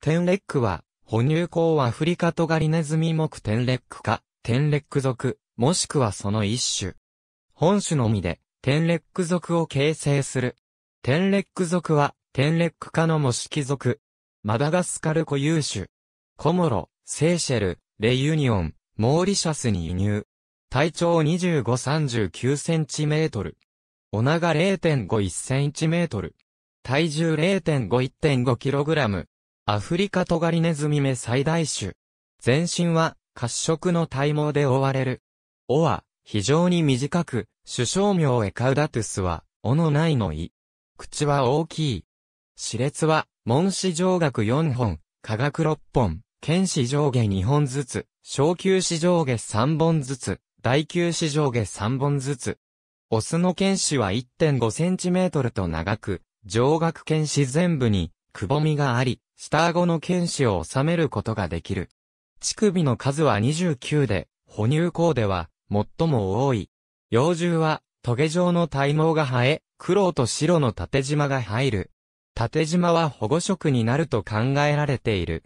テンレックは、哺乳口アフリカトガリネズミ目テンレックか、テンレック属、もしくはその一種。本種のみで、テンレック属を形成する。テンレック属は、テンレック科の模式属。マダガスカル固有種。コモロ、セーシェル、レユニオン、モーリシャスに輸入。体長25-39センチメートル。お長0.51センチメートル。体重0.5-1.5キログラム。アフリカトガリネズミ目最大種。全身は、褐色の体毛で覆われる。尾は、非常に短く、首相名エカウダトゥスは、尾のないの胃。口は大きい。歯列は、門歯上学4本、下学6本、剣歯上下2本ずつ、小級歯上下3本ずつ、大級歯上下3本ずつ。オスの剣歯は1.5センチメートルと長く、上学剣歯全部にくぼみがあり、下顎の剣士を収めることができる。乳首の数は29で、哺乳口では最も多い。幼獣は、トゲ状の体毛が生え、黒と白の縦縞が入る。縦縞は保護色になると考えられている。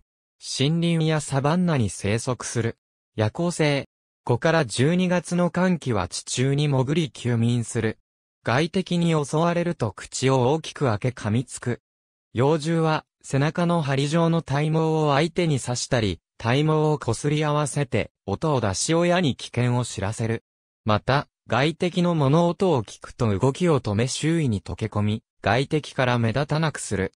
森林やサバンナに生息する。夜行性。5から12月の寒気は地中に潜り休眠する。外敵に襲われると口を大きく開け噛みつく。幼獣は背中の針状の体毛を相手に刺したり、体毛を擦り合わせて音を出し親に危険を知らせる。また、外敵の物音を聞くと動きを止め周囲に溶け込み、外敵から目立たなくする。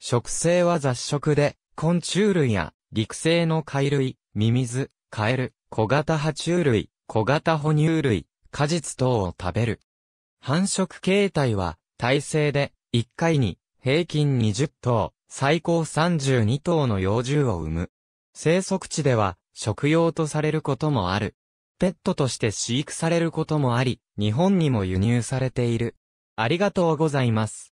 食性は雑食で、昆虫類や陸生の貝類、ミミズ、カエル、小型爬虫類、小型哺乳類、果実等を食べる。繁殖形態は、耐性で、1回に平均20頭、最高32頭の幼獣を産む。生息地では、食用とされることもある。ペットとして飼育されることもあり、日本にも輸入されている。ありがとうございます。